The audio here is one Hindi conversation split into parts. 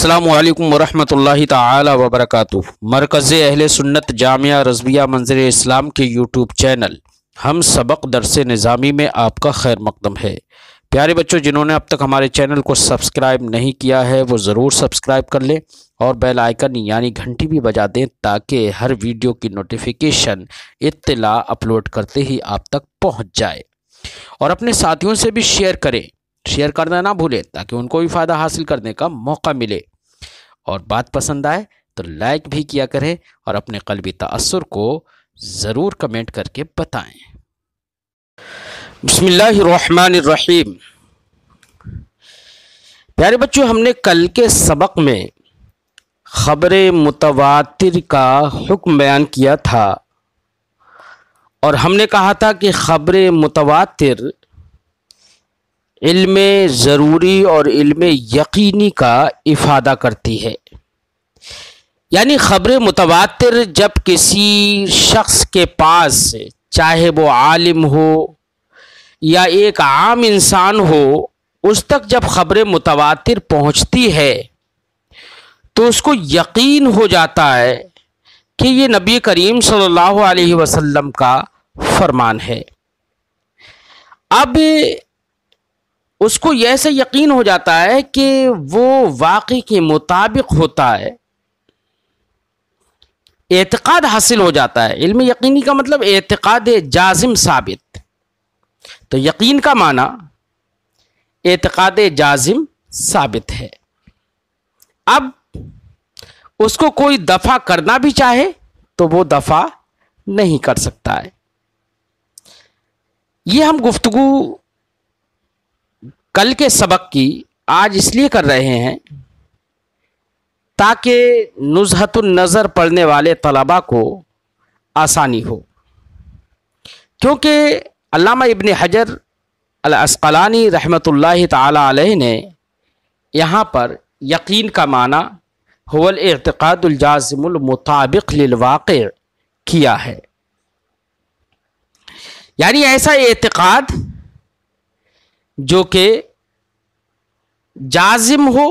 अस्सलाम वालेकुम वरहमतुल्लाहि ताला मरकज़ अहल सुन्नत जामिया रजविया मंजर इस्लाम के यूट्यूब चैनल हम सबक दरस निज़ामी में आपका खैर मकदम है प्यारे बच्चों जिन्होंने अब तक हमारे चैनल को सब्सक्राइब नहीं किया है वो ज़रूर सब्सक्राइब कर लें और बेल आइकन यानी घंटी भी बजा दें ताकि हर वीडियो की नोटिफिकेशन इत्तला अपलोड करते ही आप तक पहुँच जाए और अपने साथियों से भी शेयर करें शेयर करना ना भूलें ताकि उनको भी फ़ायदा हासिल करने का मौका मिले और बात पसंद आए तो लाइक भी किया करें और अपने कलबी तसर को ज़रूर कमेंट करके बताएं बसमीम प्यारे बच्चों हमने कल के सबक में ख़बर मुतवातिर का हुक्म बयान किया था और हमने कहा था कि ख़बर मुतवातिर इल्म ज़रूरी और इल्म यकीनी का इफादा करती है यानी ख़बर मुतवातिर जब किसी शख्स के पास चाहे वो आलिम हो या एक आम इंसान हो उस तक जब ख़बर मुतवातिर पहुंचती है तो उसको यकीन हो जाता है कि ये नबी करीम सल्लल्लाहु अलैहि वसल्लम का फरमान है अब उसको से यकीन हो जाता है कि वो वाकई के मुताबिक होता है एतक़ाद हासिल हो जाता है इल्म यकीनी का मतलब एतक़ाद जाजिम साबित तो यकीन का माना एतक़ाद जाजिम साबित है अब उसको कोई दफ़ा करना भी चाहे तो वो दफ़ा नहीं कर सकता है ये हम गुफ्तु कल के सबक की आज इसलिए कर रहे हैं ताकि नज़र पढ़ने वाले तलबा को आसानी हो क्योंकि अल्लामा इब्न हजर अलस्कलानी रहमतुल्लाह ताला अलैह ने यहाँ पर यकीन का माना हवल एतक़ादाज़मुलमताबिक लवाक़ किया है यानी ऐसा एतक़ाद जो कि जाजिम हो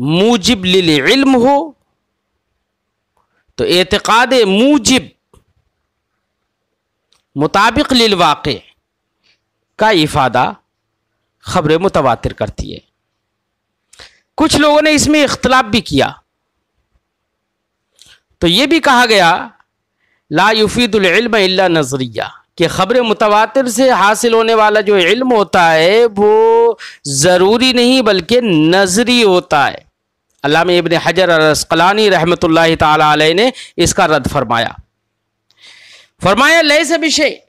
मूजिब लिल इल्म हो तो एतक़ाद मूजिब मुताबिक लिल वाक़ का इफादा ख़बर मुतवातिर करती है कुछ लोगों ने इसमें इख्तलाफ भी किया तो ये भी कहा गया ला युफीदुल्म नज़रिया कि ख़बर मुतवातिर से हासिल होने वाला जो इल्म होता है वो ज़रूरी नहीं बल्कि नज़री होता है अलाम इबन हजर रसकलानी रहमत ला ने इसका रद्द फरमाया फरमाया लय से विषय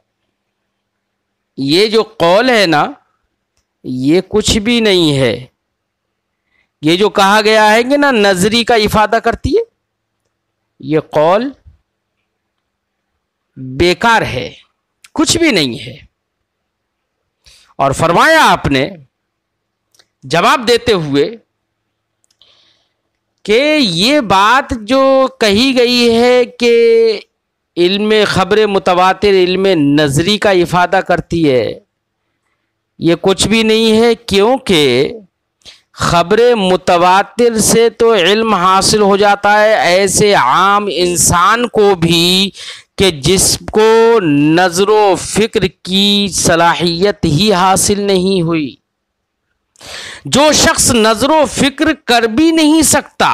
ये जो कौल है ना ये कुछ भी नहीं है ये जो कहा गया है कि ना नजरी का इफादा करती है ये कौल बेकार है कुछ भी नहीं है और फरमाया आपने जवाब देते हुए कि ये बात जो कही गई है कि इल्म ख़बर मुतवातिर इल्म नज़री का इफ़ादा करती है ये कुछ भी नहीं है क्योंकि ख़बर मुतवातिर से तो इल्म हासिल हो जाता है ऐसे आम इंसान को भी कि जिसको नज़र फ़िक्र की सलाहियत ही हासिल नहीं हुई जो शख्स नज़र फ़िक्र कर भी नहीं सकता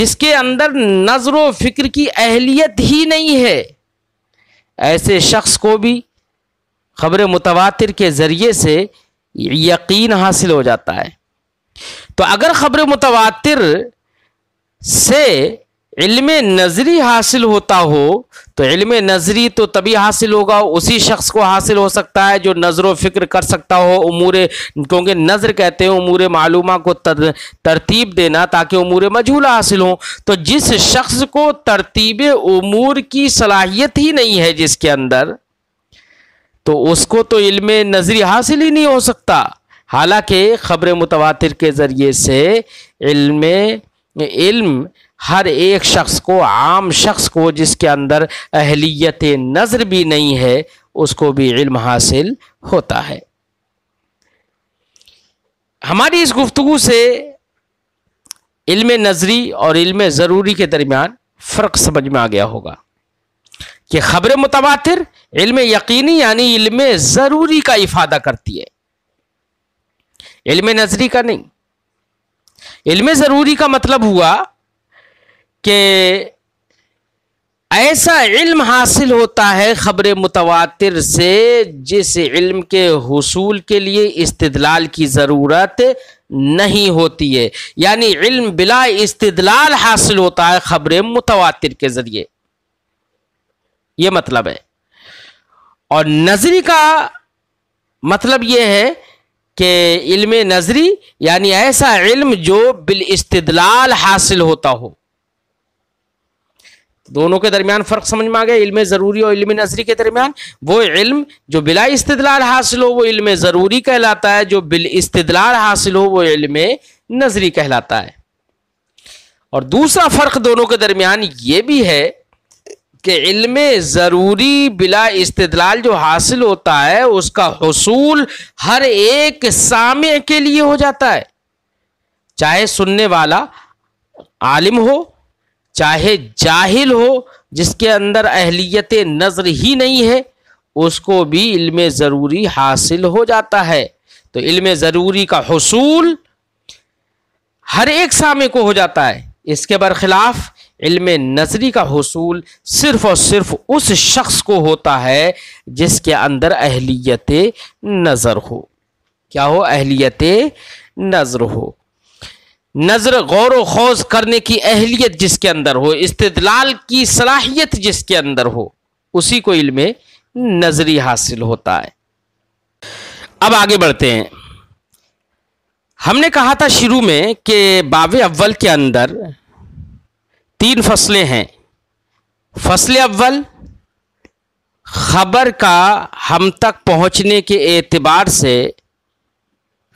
जिसके अंदर नज़र फ़िक्र की अहलियत ही नहीं है ऐसे शख्स को भी खबर मुतवातिर के ज़रिए से यकीन हासिल हो जाता है तो अगर खबर मुतवातिर से इल्म नज़री हासिल होता हो तो इल्म नज़री तो तभी हासिल होगा उसी शख्स को हासिल हो सकता है जो नज़र व फ़िक्र कर सकता हो उमूर क्योंकि नज़र कहते हैं उमूर मालूम को तर, तरतीब देना ताकि उमूर मजहूल हासिल हो तो जिस शख्स को तरतीब उमूर की सलाहियत ही नहीं है जिसके अंदर तो उसको तो इल्म नज़री हासिल ही नहीं हो सकता हालांकि ख़बर मुतवातिर के ज़रिए से इल्म इल्म हर एक शख्स को आम शख्स को जिसके अंदर अहलियत नज़र भी नहीं है उसको भी इल्म हासिल होता है हमारी इस गुफ्तु से इल्म नज़री और इल्म ज़रूरी के दरमियान फ़र्क समझ में आ गया होगा कि ख़बर मुतवातिर इल्म यकीनी यानी इल्म ज़रूरी का इफादा करती है इल्म नज़री का नहीं इल्म ज़रूरी का मतलब हुआ कि ऐसा इल्म हासिल होता है ख़बर मुतवातिर से जिस इल्म के हसूल के लिए इस्तलाल की ज़रूरत नहीं होती है यानी इल्म बिला इस्तदलाल हासिल होता है ख़बर मुतवातिर के ज़रिए ये मतलब है और नज़री का मतलब ये है कि इल्म नज़री यानी ऐसा इल्म जो बिल इस्तदलाल हासिल होता हो दोनों के दरमियान फ़र्क समझ में आ गया इल्म ज़रूरी और इल्म नजरी के दरमियान वो इल्म जो बिला इस्तलाल हासिल हो वो इल्म ज़रूरी कहलाता है जो बिल इस्तलाल हासिल हो वो इल्म नजरी कहलाता है और दूसरा फ़र्क दोनों के दरमियान ये भी है कि इल्म ज़रूरी बिला इस्तलाल जो हासिल होता है उसका हसूल हर एक साम के लिए हो जाता है चाहे सुनने वाला आलिम हो चाहे जाहिल हो जिसके अंदर अहलियत नज़र ही नहीं है उसको भी इल्म ज़रूरी हासिल हो जाता है तो इल्म ज़रूरी का हसूल हर एक सामे को हो जाता है इसके बरखिलाफ इल्म नजरी का हसूल सिर्फ और सिर्फ उस शख्स को होता है जिसके अंदर अहलियत नज़र हो क्या हो अहलियत नज़र हो नज़र गौर वौज करने की अहलियत जिसके अंदर हो इस्तलाल की सलाहियत जिसके अंदर हो उसी को इल्म नज़री हासिल होता है अब आगे बढ़ते हैं हमने कहा था शुरू में कि बाब अव्वल के अंदर तीन फसलें हैं फसल अव्वल खबर का हम तक पहुंचने के एतबार से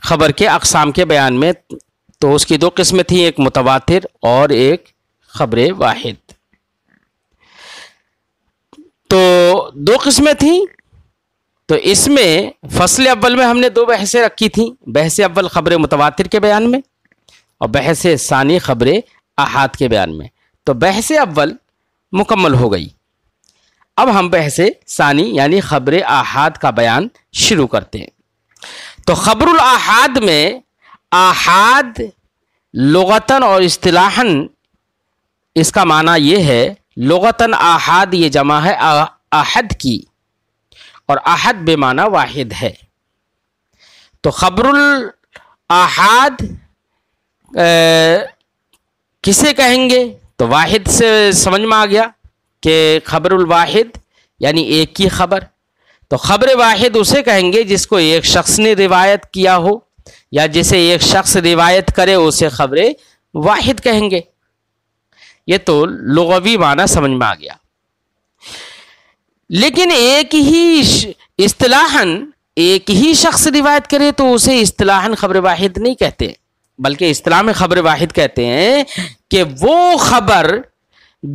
खबर के अकसाम के बयान में तो उसकी दो किस्में थी एक मुतवातिर और एक खबर वाहिद तो दो किस्में थी तो इसमें फसल अव्वल में हमने दो बहसें रखी थी बहस अव्वल खबर मुतवातिर के बयान में और बहस सानी खबर अहात के बयान में तो बहस अव्वल मुकम्मल हो गई अब हम बहस सानी यानी खबर अहाद का बयान शुरू करते हैं तो खबर अहाद में आहाद लगतन और इस्लाहन इसका माना ये है लगतन आहाद ये जमा है आहद की और आहद बेमाना वाहिद है तो खबरुल आहाद किसे कहेंगे तो वाहिद से समझ में आ गया कि खबरुल वाहिद यानी एक ही खबर तो खबर वाहिद उसे कहेंगे जिसको एक शख्स ने रिवायत किया हो या जिसे एक शख्स रिवायत करे उसे खबर वाहिद कहेंगे ये तो लगवी माना समझ में आ गया लेकिन एक ही इस्तलाहन एक ही शख्स रिवायत करे तो उसे इस्तलाहन खबर वाहिद नहीं कहते बल्कि इस्तलाह में खबर वाहिद कहते हैं कि वो खबर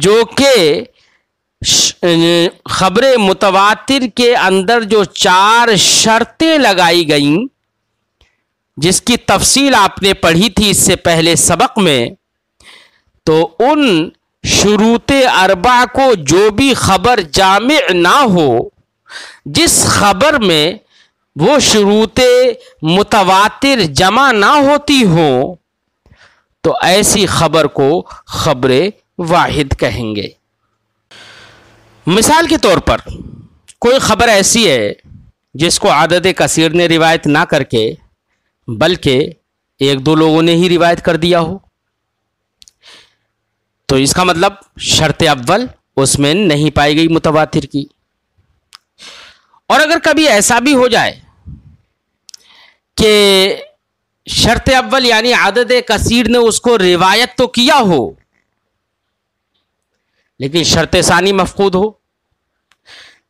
जो कि खबर मुतवातिर के अंदर जो चार शर्तें लगाई गईं जिसकी तफसील आपने पढ़ी थी इससे पहले सबक में तो उन शुरूत अरबा को जो भी खबर जाम ना हो जिस खबर में वो शुरूत मुतवातिर जमा ना होती हो तो ऐसी खबर को खबर वाहिद कहेंगे मिसाल के तौर पर कोई खबर ऐसी है जिसको आदत कसीर ने रिवायत ना करके बल्कि एक दो लोगों ने ही रिवायत कर दिया हो तो इसका मतलब शर्त अव्वल उसमें नहीं पाई गई मुतवातिर की और अगर कभी ऐसा भी हो जाए कि शर्त अव्वल यानी आदत कसीर ने उसको रिवायत तो किया हो लेकिन शर्त सानी मफकूद हो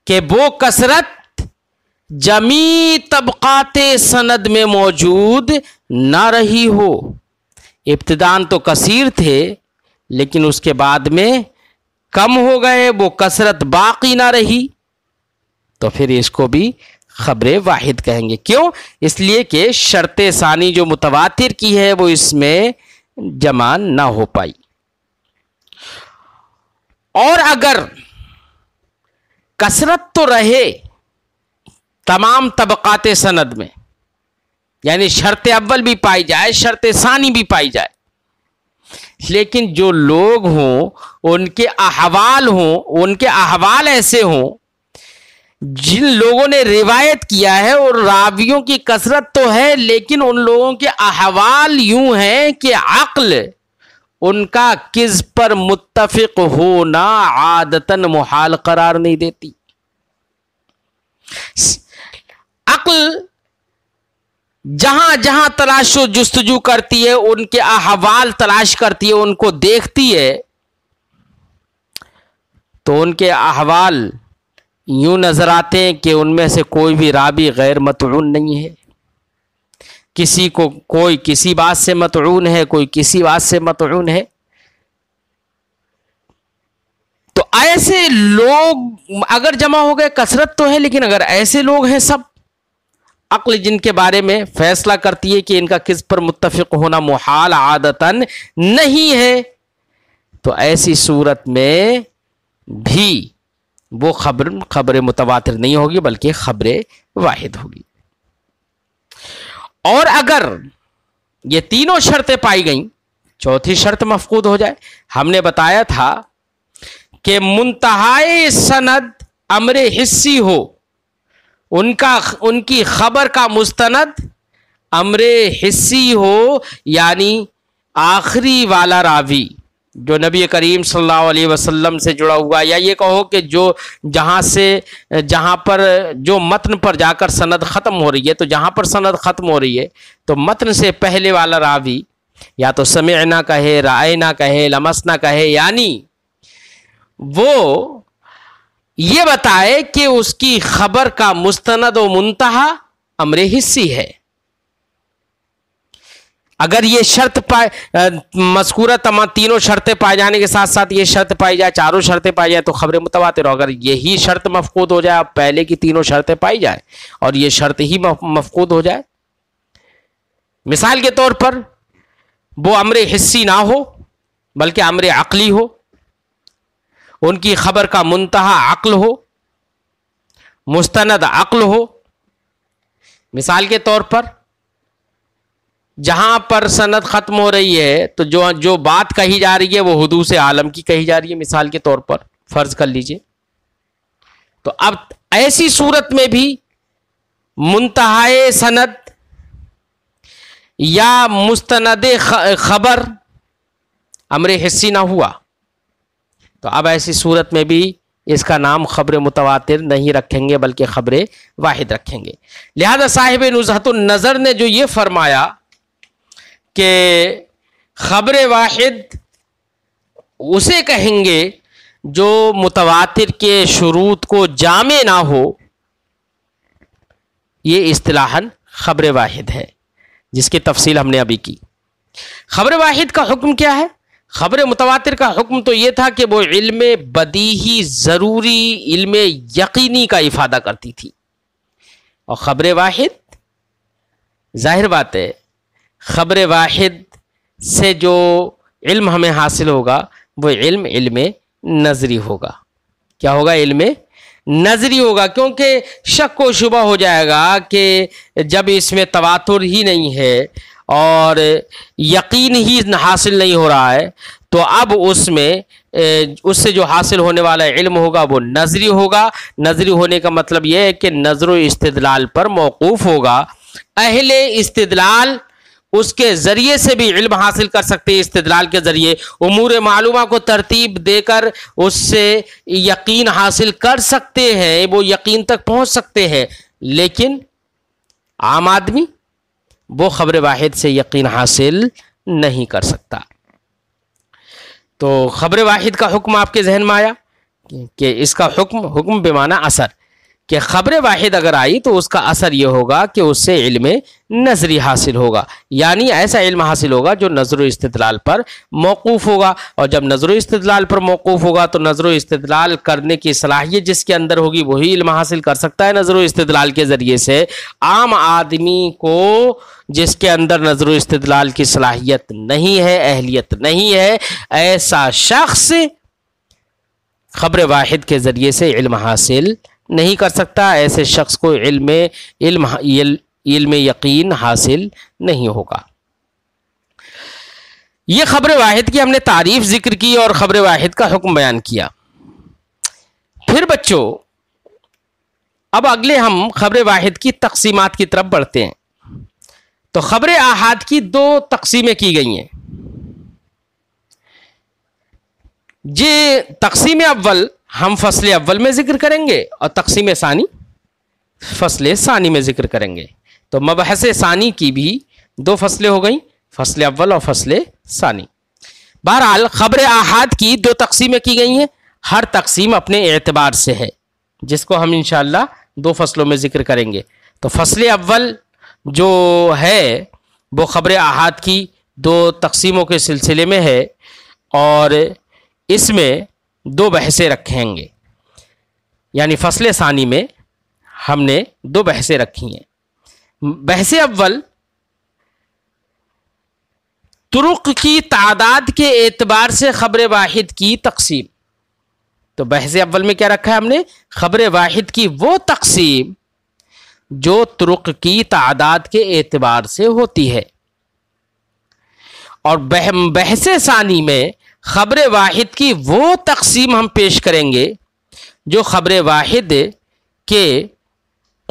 कि वो कसरत जमी तबक़ात सनद में मौजूद ना रही हो इब्तदान तो कसीर थे लेकिन उसके बाद में कम हो गए वो कसरत बाकी ना रही तो फिर इसको भी खबरें वाहिद कहेंगे क्यों इसलिए कि शर्त सानी जो मुतवातिर की है वो इसमें जमा ना हो पाई और अगर कसरत तो रहे तमाम तबक़ात सनद में यानी शर्त अव्वल भी पाई जाए शर्त सानी भी पाई जाए लेकिन जो लोग हों उनके अहवाल हों उनके अहवाल ऐसे हों जिन लोगों ने रिवायत किया है और रावियों की कसरत तो है लेकिन उन लोगों के अहवाल यूं हैं कि अक्ल उनका किस पर मुत्तफिक होना आदतन मुहाल करार नहीं देती अक्ल जहां जहां तलाशो जस्तजू करती है उनके अहवाल तलाश करती है उनको देखती है तो उनके अहवाल यूं नज़र आते हैं कि उनमें से कोई भी राबी गैर मतरून नहीं है किसी को कोई किसी बात से मतरून है कोई किसी बात से मतरून है तो ऐसे लोग अगर जमा हो गए कसरत तो है लेकिन अगर ऐसे लोग हैं सब अक्ल जिनके बारे में फैसला करती है कि इनका किस पर मुतफिक होना मुहाल आदतन नहीं है तो ऐसी सूरत में भी वो खबर खबरें मुतवातिर नहीं होगी बल्कि खबरें वाहिद होगी और अगर ये तीनों शर्तें पाई गईं चौथी शर्त मफकूद हो जाए हमने बताया था कि मुंतहाए सनद अमरे हिस्सी हो उनका उनकी खबर का मुस्तंद अमरे हिस्सी हो यानी आखिरी वाला रावी जो नबी करीम सल्लल्लाहु अलैहि वसल्लम से जुड़ा हुआ या ये कहो कि जो जहाँ से जहाँ पर जो मतन पर जाकर सनद ख़त्म हो रही है तो जहाँ पर सनद ख़त्म हो रही है तो मतन से पहले वाला रावी या तो समय ना कहे राय ना कहे लमस ना कहे यानी वो ये बताए कि उसकी खबर का मुस्तनद व मुंतहा अमरे हिस्सी है अगर ये शर्त पाए मस्कूरा तमाम तीनों शर्तें पाए जाने के साथ साथ ये शर्त पाई जाए चारों शर्तें पाई जाए तो खबरें मुतवातिर हो अगर यही शर्त मफकूद हो जाए अब पहले की तीनों शर्तें पाई जाए और ये शर्त ही मफकूद हो जाए मिसाल के तौर पर वो अमरे हिस्सी ना हो बल्कि अमरे अकली हो उनकी खबर का मुंतहा अक्ल हो मुस्तंद अक्ल हो मिसाल के तौर पर जहां पर सनद ख़त्म हो रही है तो जो जो बात कही जा रही है वो हदू से आलम की कही जा रही है मिसाल के तौर पर फ़र्ज़ कर लीजिए तो अब ऐसी सूरत में भी मुंतहाए सनद या मुस्तनद खबर अमरे हिस्सी ना हुआ तो अब ऐसी सूरत में भी इसका नाम खबर मुतवातिर नहीं रखेंगे बल्कि खबर वाहिद रखेंगे लिहाजा साहिब नज़र ने जो ये फरमाया कि खबर वाहिद उसे कहेंगे जो मुतवातिर के शरूत को जामे ना हो ये अतलाहन खबर वाहिद है जिसकी तफसील हमने अभी की खबर वाहिद का हुक्म क्या है खबर मुतवा का हुक्म तो ये था कि वो इल्म बदीही ज़रूरी इल्म यकीनी का इफादा करती थी और ख़बर वाहिद जाहिर बात है ख़बर वाहिद से जो इल्म हमें हासिल होगा वो इल्म इल्म नज़री होगा क्या होगा इल्म नज़री होगा क्योंकि शक को शुबा हो जाएगा कि जब इसमें तवातुर ही नहीं है और यकीन ही हासिल नहीं हो रहा है तो अब उसमें उससे जो हासिल होने वाला इल्म होगा वो नजरी होगा नजरी होने का मतलब यह है कि नजर इस्तदलाल पर मौकूफ़ होगा अहले इस्तदलाल उसके ज़रिए से भी इल्म हासिल कर सकते हैं इस्तदलाल के ज़रिए उमूर मालूम को तरतीब देकर उससे यकीन हासिल कर सकते हैं वो यकीन तक पहुंच सकते हैं लेकिन आम आदमी वो ख़बर वाहिद से यकीन हासिल नहीं कर सकता तो ख़बर वाहिद का हुक्म आपके जहन में आया कि इसका हुक्म हुक्म बेमाना असर कि ख़बर वाहिद अगर आई तो उसका असर यह होगा कि उससे इल्म नज़री हासिल होगा यानी ऐसा इल्म हासिल होगा जो नज़र इस्तलाल पर मौकूफ़ होगा और जब नज़र इस्तलाल पर मौकूफ़ होगा तो नज़र इस्तलाल करने की सलाहियत जिसके अंदर होगी वही इल्म हासिल कर सकता है नज़र इस्तलाल के ज़रिए से आम आदमी को जिसके अंदर नज़र इस्तलाल की सलाहियत नहीं है अहलियत नहीं है ऐसा शख्स ख़बर वाहिद के ज़रिए से इल्म हासिल नहीं कर सकता ऐसे शख्स को इल्म इल्म इल्म यकीन हासिल नहीं होगा ये खबर वाहिद की हमने तारीफ जिक्र की और खबर वाहिद का हुक्म बयान किया फिर बच्चों अब अगले हम खबर वाहिद की तकसीमात की तरफ बढ़ते हैं तो खबर अहाद की दो तकसीमें की गई हैं ये तकसीम अव्वल हम फसल अव्वल में ज़िक्र करेंगे और तकसीम सानी फसल सानी में ज़िक्र करेंगे तो मबहस सानी की भी दो फसलें हो गई फसल अव्वल और फसल सानी बहरहाल ख़बर आहद की दो तकसीमें की गई हैं हर तकसीम अपने एतबार से है जिसको हम इन दो फसलों में ज़िक्र करेंगे तो फसल अव्वल जो है वो ख़बर आहद की दो तकसीमों के सिलसिले में है और इसमें दो बहसें रखेंगे यानी फसल सानी में हमने दो बहसें रखी हैं बहस अव्वल तुरुक की तादाद के एतबार से ख़बर वाहिद की तकसीम तो बहस अव्वल में क्या रखा है हमने ख़बर वाहिद की वो तकसीम जो तुरुक की तादाद के एतबार से होती है और बह बहस सानी में ख़बर वाहिद की वो तकसीम हम पेश करेंगे जो ख़बर वाहिद के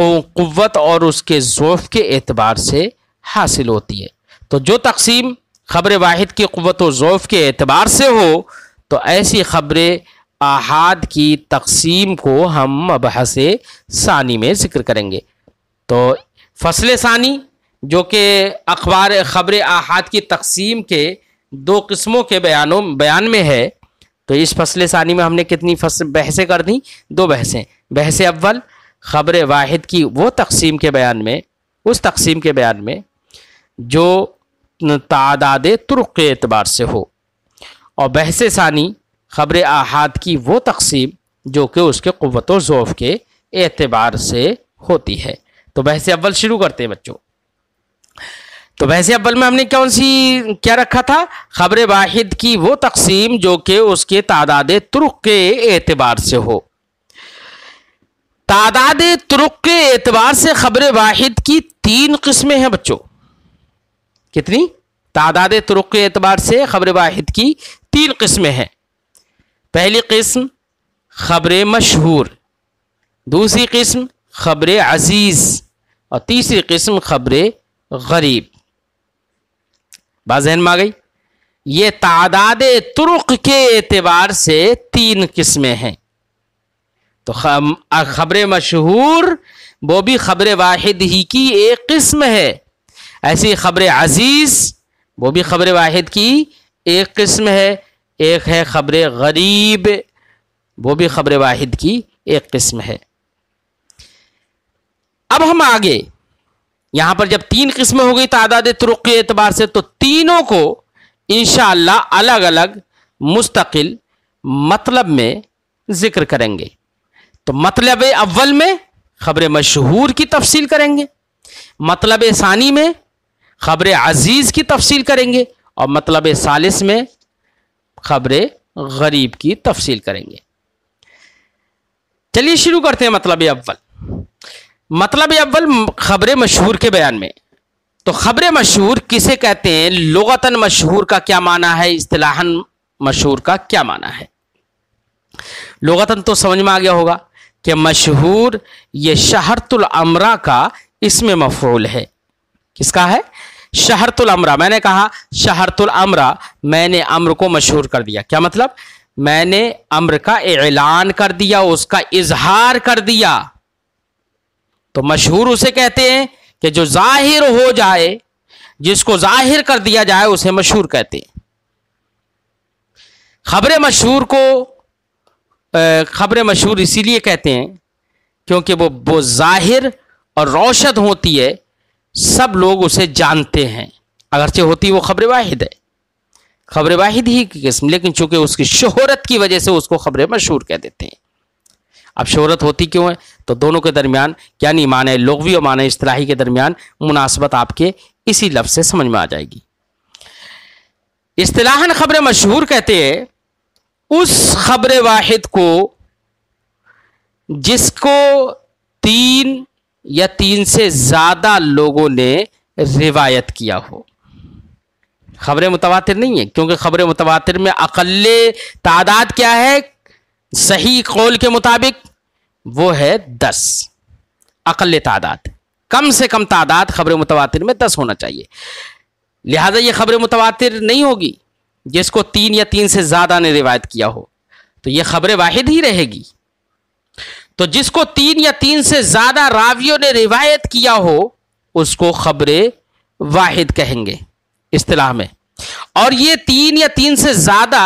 कुत और उसके ज़ोफ़ के एतबार से हासिल होती है तो जो तकसीम ख़बर वाहिद की कुत और ज़ोफ़ के एतबार से हो तो ऐसी ख़बरें आहाद की तकसीम को हम मबहस सानी में ज़िक्र करेंगे तो फसल सानी जो कि अखबार ख़बर आहाद की तकसीम के दो किस्मों के बयानों बयान में है तो इस फसल सानी में हमने कितनी फसल बहसें कर दी दो बहसें बहस अव्वल खबर वाहिद की वो तकसीम के बयान में उस तकसीम के बयान में जो तादाद तुर्क के अतबार से हो और बहस सानी खबर आहद की वो तकसीम जो कि उसके क़वत ज़ोफ़ के अतबार से होती है तो बहस अव्वल शुरू करते हैं बच्चों तो वैसे अब्बल में हमने कौन सी क्या रखा था खबर वाहिद की वो तकसीम जो कि उसके तादाद तुरुक के एतबार से हो तादाद तुरुक के एतबार से खबर वाहिद की तीन किस्में हैं बच्चों कितनी तादाद तुरुक के एतबार से खबर वाहिद की तीन किस्में हैं पहली किस्म खबर मशहूर दूसरी किस्म खबर अजीज़ और तीसरी किस्म खबर गरीब बात जहन में आ गई ये तादाद तुर्क के एतबार से तीन किस्में हैं तो खबरें मशहूर वो भी खबर वाहिद ही की एक किस्म है ऐसी खबर अजीज़ वो भी खबर वाहिद की एक किस्म है एक है खबर गरीब वो भी खबर वाहिद की एक किस्म है अब हम आगे यहां पर जब तीन किस्में हो गई तादाद तुरुक के एतबार से तो तीनों को इनशाला अलग अलग मुस्तकिल मतलब में जिक्र करेंगे तो मतलब अव्वल में खबर मशहूर की तफसील करेंगे मतलब सानी में खबर अजीज़ की तफसील करेंगे और मतलब सालिस में खबर गरीब की तफसील करेंगे चलिए शुरू करते हैं मतलब अव्वल मतलब अव्वल खबर मशहूर के बयान में तो खबर मशहूर किसे कहते हैं लोगतन मशहूर का क्या माना है इस्तलाहन मशहूर का क्या माना है लोगतन तो समझ में आ गया होगा कि मशहूर ये शहरतुल अमरा का इसमें मफूल है किसका है शहरतुल अमरा मैंने कहा शहरतुल अमरा मैंने अम्र को मशहूर कर दिया क्या मतलब मैंने अम्र का ऐलान कर दिया उसका इजहार कर दिया तो मशहूर उसे कहते हैं कि जो जाहिर हो जाए जिसको जाहिर कर दिया जाए उसे मशहूर कहते हैं खबर मशहूर को खबर मशहूर इसीलिए कहते हैं क्योंकि वो वो जाहिर और रोशद होती है सब लोग उसे जानते हैं अगरचे होती वो खबर वाहिद है खबर वाहिद ही की किस्म लेकिन चूंकि उसकी शोहरत की वजह से उसको खबर मशहूर कह देते हैं अब शहरत होती क्यों है तो दोनों के दरमियान यानी माने लोगवी और माने इसलाही के दरमियान मुनासबत आपके इसी लफ्ज़ से समझ में आ जाएगी इसलाहन खबर मशहूर कहते हैं उस खबर वाहिद को जिसको तीन या तीन से ज़्यादा लोगों ने रिवायत किया हो खबरें मुतवातिर नहीं है क्योंकि खबरें मुतवातिर में अकल तादाद क्या है सही कौल के मुताबिक वो है दस अकल तादाद कम से कम तादाद खबर मुतवातिर में दस होना चाहिए लिहाजा ये खबर मुतवातिर नहीं होगी जिसको तीन या तीन से ज़्यादा ने रिवायत किया हो तो ये खबर वाहिद ही रहेगी तो जिसको तीन या तीन से ज़्यादा रावियों ने रिवायत किया हो उसको खबर वाहिद कहेंगे इस्तलाह में और ये तीन या तीन से ज़्यादा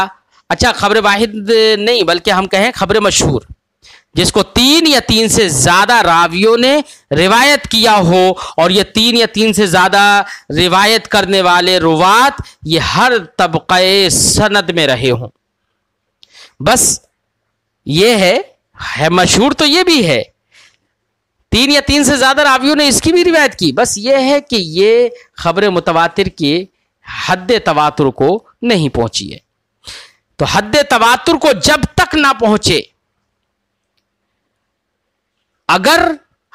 अच्छा खबर वाहिद नहीं बल्कि हम कहें खबर मशहूर जिसको तीन या तीन से ज्यादा रावियों ने रिवायत किया हो और ये तीन या तीन से ज्यादा रिवायत करने वाले रुवात ये हर तबके सनद में रहे हों बस ये है, है मशहूर तो ये भी है तीन या तीन से ज्यादा रावियों ने इसकी भी रिवायत की बस ये है कि ये खबर मुतवातिर के हद तवातुर को नहीं पहुंची है तो हद तवातुर को जब तक ना पहुंचे अगर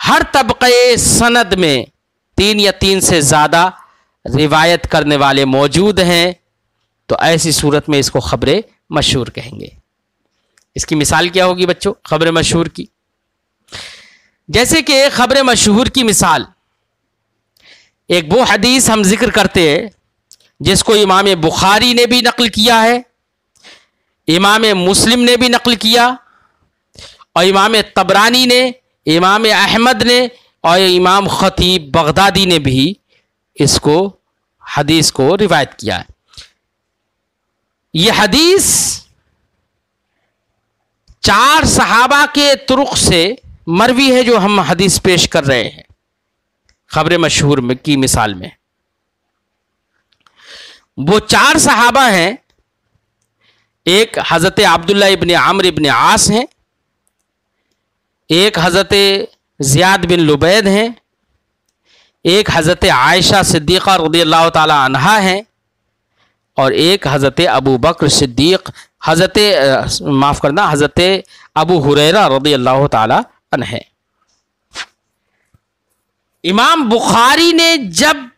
हर तबक़े सनद में तीन या तीन से ज़्यादा रिवायत करने वाले मौजूद हैं तो ऐसी सूरत में इसको ख़बरें मशहूर कहेंगे इसकी मिसाल क्या होगी बच्चों ख़बर मशहूर की जैसे कि ख़बर मशहूर की मिसाल एक वो हदीस हम जिक्र करते हैं जिसको इमाम बुखारी ने भी नकल किया है इमाम मुस्लिम ने भी नकल किया और इमाम तबरानी ने इमाम अहमद ने और इमाम ख़तीब बगदादी ने भी इसको हदीस को रिवायत किया है यह हदीस चार सहाबा के तुरुक से मरवी है जो हम हदीस पेश कर रहे हैं खबर मशहूर में की मिसाल में वो चार सहाबा हैं एक हज़रत अब्दुल्ला इबन आमर इबन आस हैं एक हज़रत ज़ियाद बिन लुबैद हैं एक हज़रत आयशा सिद्दीक़ा रदी अल्लाह तहा हैं और एक हज़रत अबू बकर सिद्दीक़ हज़रत माफ़ करना हज़रत अबू हुरैरा रदी अल्लाह तन है इमाम बुखारी ने जब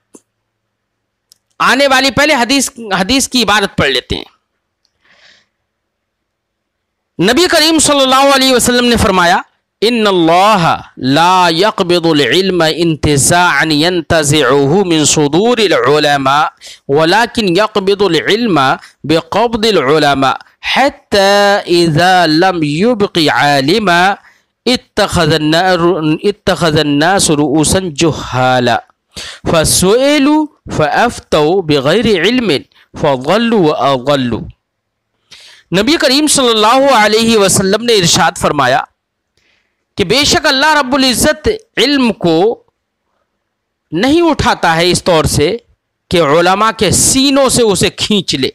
आने वाली पहले हदीस हदीस की इबारत पढ़ लेते हैं नबी करीम सल्लल्लाहु अलैहि वसल्लम ने फरमाया إن الله لا يقبض العلم انتزاعا ينتزعه من صدور العلماء ولكن يقبض العلم بقبض العلماء حتى إذا لم يبق عالما اتخذ الناس رؤوسا جهالا فسئلوا فأفتوا بغير علم فضلوا وأضلوا نبي کریم صلی اللہ علیہ وسلم نے ارشاد فرمایا कि बेशक अल्लाह रब्बुल इज़्ज़त इल्म को नहीं उठाता है इस तौर से कि ओलमा के सीनों से उसे खींच ले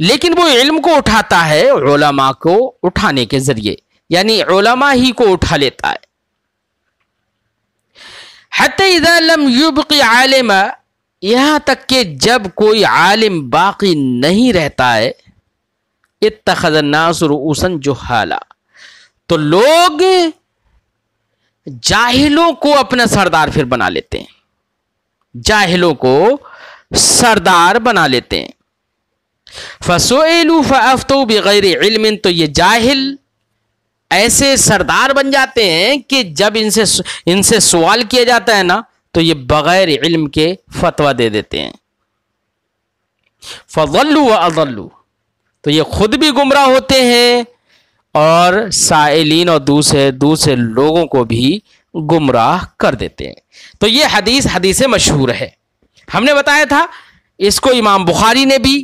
लेकिन वो इल्म को उठाता है ओलमा को उठाने के जरिए यानी ओलमा ही को उठा लेता है हतम युब आलिम यहां तक कि जब कोई आलिम बाकी नहीं रहता है इतना जो हाला तो लोग जाहिलों को अपना सरदार फिर बना लेते हैं जाहिलों को सरदार बना लेते हैं फसोलू फो बगैर इल्म तो ये जाहिल ऐसे सरदार बन जाते हैं कि जब इनसे इनसे सवाल किया जाता है ना तो ये बगैर इल्म के फतवा दे देते हैं फजल्लू व अजल्लू तो ये खुद भी गुमराह होते हैं और साइलिन और दूसरे दूसरे लोगों को भी गुमराह कर देते हैं तो ये हदीस हदीस मशहूर है हमने बताया था इसको इमाम बुखारी ने भी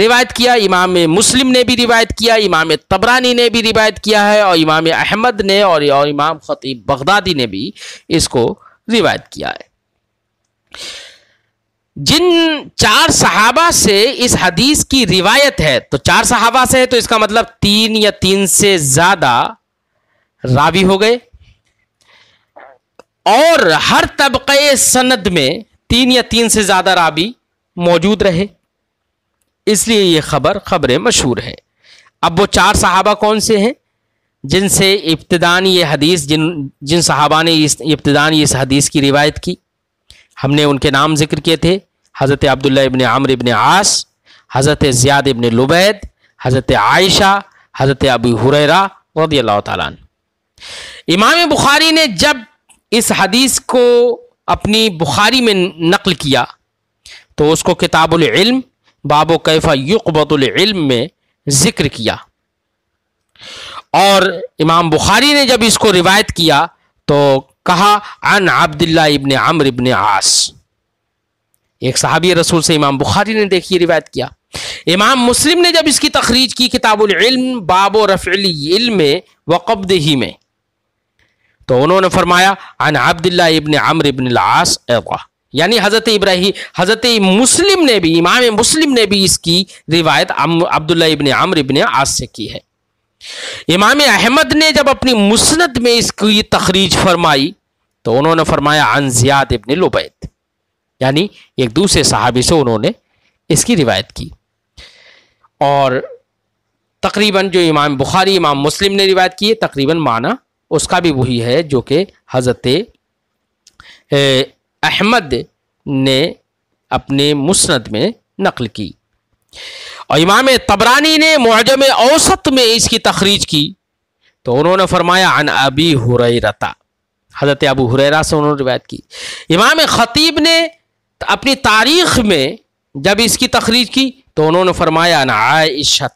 रिवायत किया इमाम मुस्लिम ने भी रिवायत किया इमाम तबरानी ने भी रिवायत किया है और इमाम अहमद ने और, और इमाम ख़तीब बगदादी ने भी इसको रिवायत किया है जिन चार सहाबा से इस हदीस की रिवायत है तो चार सहाबा से है तो इसका मतलब तीन या तीन से ज्यादा रावी हो गए और हर तबके सनद में तीन या तीन से ज्यादा रावी मौजूद रहे इसलिए ये खबर खबरें मशहूर है अब वो चार सहाबा कौन से हैं जिनसे इब्तदान ये हदीस जिन जिन सहाबा ने इस इब्तदान इस हदीस की रिवायत की हमने उनके नाम जिक्र किए थे हज़रत अब्दुल्ला इबन आमर इबन आस हज़रत ज़ियाद इबन लुबैद हज़रत आयशा हज़रत अबू हुररा रदी अल्लाह ताला इमाम बुखारी ने जब इस हदीस को अपनी बुखारी में नकल किया तो उसको किताबुल इल्म बाबो कैफ़ा युकबतुल इल्म में ज़िक्र किया और इमाम बुखारी ने जब इसको रिवायत किया तो कहा अन अब्दुल्ला इबन आमर इबन आस एक सहाबी रसूल से इमाम बुखारी ने देखिए रिवायत किया इमाम मुस्लिम ने जब इसकी तखरीज की किताबुल इल्म बाब रफ़ल में वक़ब्द ही में तो उन्होंने फरमाया अन अब्दुल्ला इबन अमर इबन आस यानी हज़रत इब्राहिम हज़रत मुस्लिम ने भी इमाम मुस्लिम ने भी इसकी रिवायत अब्दुल्ला इबन आमर इबन आस से की है इमाम अहमद ने जब अपनी मुस्नद में इसकी तखरीज फरमाई तो उन्होंने फरमाया अन जियाद इबन लुबैद यानी एक दूसरे सहाबी से उन्होंने इसकी रिवायत की और तकरीबन जो इमाम बुखारी इमाम मुस्लिम ने रिवायत की है तकरीबन माना उसका भी वही है जो कि हज़रत अहमद ने अपने मुसनद में नकल की और इमाम तबरानी ने मुआजम औसत में इसकी तखरीज की तो उन्होंने फरमाया अन अबी हुरता हज़रत अबू हुरैरा से उन्होंने रिवायत की इमाम ख़तीब ने तो अपनी तारीख में जब इसकी तखरीज की तो उन्होंने फरमाया आयशा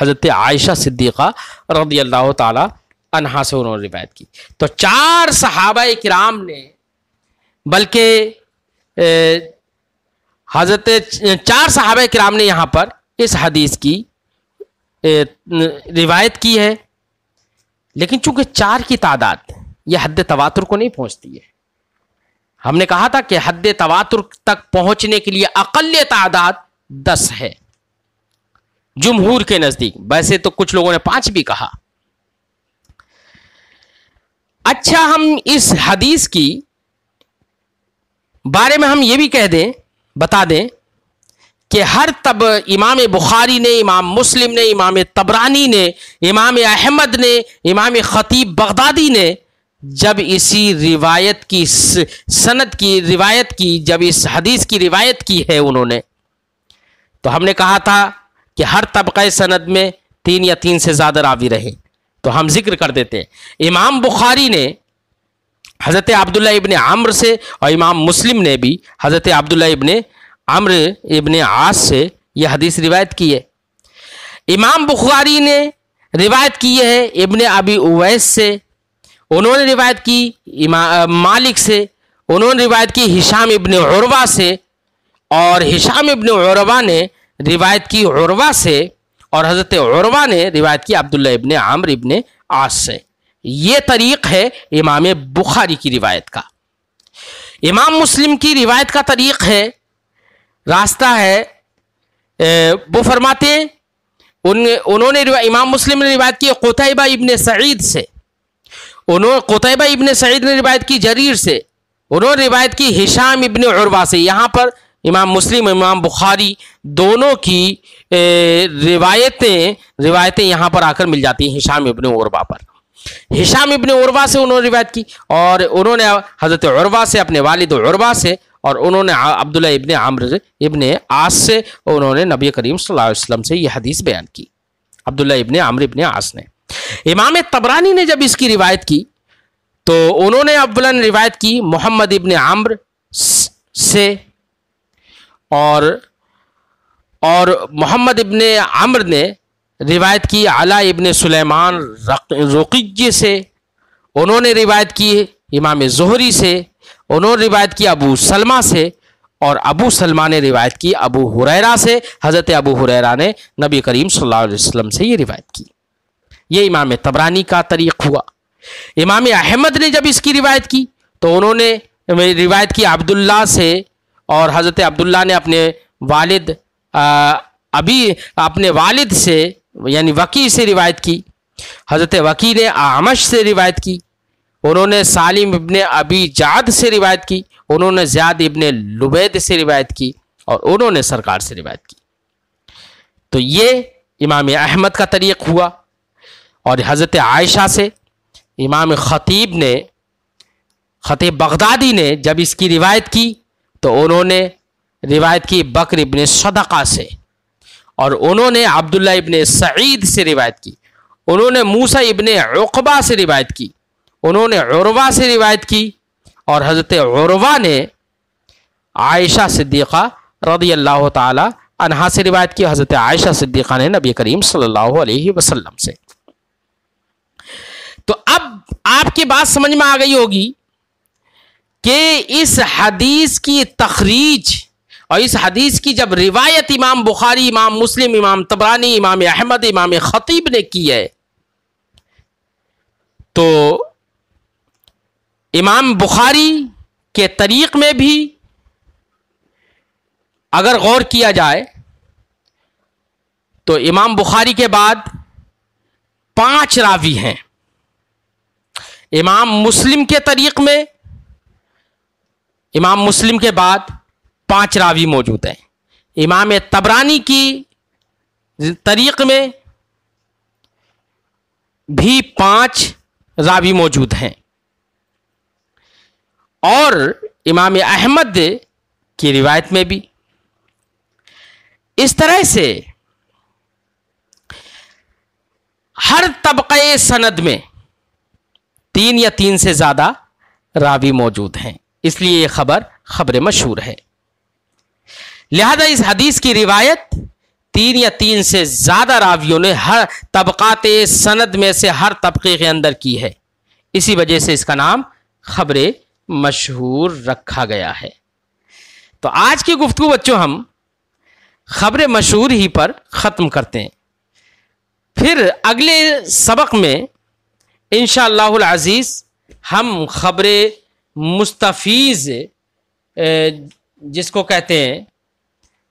हज़रत आयशा सिद्दीक़ा रदी अल्लाह तहा से उन्होंने रिवायत की तो चार सहाबा कराम ने बल्कि हज़रत चार सहाबा कराम ने यहाँ पर इस हदीस की रिवायत की है लेकिन चूंकि चार की तादाद यह हद तवातुर को नहीं पहुँचती है हमने कहा था कि हद तवातुर तक पहुंचने के लिए अकल तादाद दस है जुमहूर के नजदीक वैसे तो कुछ लोगों ने पांच भी कहा अच्छा हम इस हदीस की बारे में हम ये भी कह दें बता दें कि हर तब इमाम बुखारी ने इमाम मुस्लिम ने इमाम तबरानी ने इमाम अहमद ने इमाम ख़तीब बगदादी ने जब इसी रिवायत की सनत की रिवायत की जब इस हदीस की रिवायत की है उन्होंने तो हमने कहा था कि हर तबके सनत में तीन या तीन से ज़्यादा रावी रहे तो हम जिक्र कर देते हैं इमाम बुखारी ने हज़रत अब्दुल्ला इबन आम्र से और इमाम मुस्लिम ने भी हज़रत अब्दुल्ला इबन आम्र इबन आस से यह हदीस रिवायत की है इमाम बुखारी ने रिवायत की है इबन अबी उवैस से उन्होंने रिवायत की मालिक से उन्होंने रिवायत की हिशाम इबन अरवा से और हिशाम इबन अरवा ने रिवायत की अरवा से और हज़रत अरवा ने रिवायत की अब्दुल्ला इबन आमर इबन आस से ये तरीक़ है इमाम बुखारी की रिवायत का इमाम मुस्लिम की रिवायत का तरीक़ है रास्ता है वो फरमाते हैं उन उन्होंने इमाम मुस्लिम ने रिवायत की कोतैबा इबन सईद से उन्होंने कुतैबा इबन सईद ने रिवायत की जरीर से उन्होंने रिवायत की हिशाम इबन उर्वा से यहाँ पर इमाम मुस्लिम इमाम बुखारी दोनों की रिवायतें रिवायतें यहाँ पर आकर मिल जाती हैं हिशाम इबन उर्वा पर हिशाम इबन उर्वा से उन्होंने रिवायत की और उन्होंने हज़रत उर्वा से अपने वालिद उर्वा से और उन्होंने अब्दुल्ला इबन आम्र इबन आस से उन्होंने नबी करीम सल्लल्लाहु अलैहि वसल्लम से यह हदीस बयान की अब्दुल्ला इबन आम्र इबन आस ने इमाम तबरानी ने जब इसकी रिवायत की तो उन्होंने अव्वलन रिवायत की मोहम्मद इबन आम्र से और और मोहम्मद इबन आम्र ने रिवायत की आला इबन सुलेमान रोकिज से उन्होंने रिवायत की इमाम जहरी से उन्होंने रिवायत की अबू सलमा से और अबू सलमा ने रिवायत की अबू हुरैरा से हज़रत अबू हुरैरा ने नबी करीम सल्लल्लाहु अलैहि वसल्लम से ये रिवायत की ये इमाम तबरानी का तरीक हुआ इमाम अहमद ने जब इसकी रिवायत की तो उन्होंने रिवायत की अब्दुल्ला से और हज़रत अब्दुल्ला ने अपने वालिद आ, अभी अपने वालिद से यानी वकी से रिवायत की हज़रत वकी ने आमश से रिवायत की उन्होंने सालिम इबन अबी जाद से रिवायत की उन्होंने ज्याद इबन लुबैद से रिवायत की और उन्होंने सरकार से रिवायत की तो ये इमाम अहमद का तरीक़ हुआ और हज़रत आयशा से इमाम ख़तीब ने ख़तीब बगदादी ने जब इसकी रिवायत की तो उन्होंने रिवायत की बकर इबन सदका से और उन्होंने अब्दुल्ला इबन सईद से रिवायत की उन्होंने मूसा इबन अकबा से रिवायत की उन्होंने उर्वा से रिवायत की और हज़रत उर्वा ने आयशा सिद्दीक़ा रदी अल्लाह तहा से रिवायत की हज़रत आयशा सिद्दीक़ा ने नबी करीम सल्लल्लाहु अलैहि वसल्लम से तो अब आपकी बात समझ में आ गई होगी कि इस हदीस की तखरीज और इस हदीस की जब रिवायत इमाम बुखारी इमाम मुस्लिम इमाम तबरानी इमाम अहमद इमाम ख़तीब ने की है तो इमाम बुखारी के तरीक़ में भी अगर गौर किया जाए तो इमाम बुखारी के बाद पांच रावी हैं इमाम मुस्लिम के तरीक़ में इमाम मुस्लिम के बाद पांच रावी मौजूद हैं इमाम तबरानी की तरीक़ में भी पांच रावी मौजूद हैं और इमाम अहमद की रिवायत में भी इस तरह से हर तबके सनद में तीन या तीन से ज़्यादा रावी मौजूद हैं इसलिए यह खबर खबरें मशहूर है लिहाजा इस हदीस की रिवायत तीन या तीन से ज़्यादा रावियों ने हर तबक़ात सनद में से हर तबके के अंदर की है इसी वजह से इसका नाम खबरें मशहूर रखा गया है तो आज की गुफ्तु बच्चों हम खबरें मशहूर ही पर ख़त्म करते हैं फिर अगले सबक में इन अज़ीज़ हम ख़बर मुस्तफ़ीज़ जिसको कहते हैं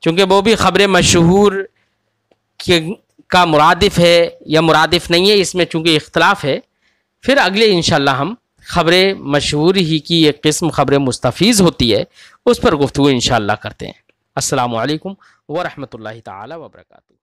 चूँकि वो भी ख़बर मशहूर के का मुरादिफ़ है या मुरादिफ़ नहीं है इसमें चूँकि इख्तलाफ है फिर अगले इन हम ख़बर मशहूर ही की एक किस्म ख़बर मुस्तफ़ीज़ होती है उस पर गुफ्तु इन करते हैं असलकम वरहमल तबरकू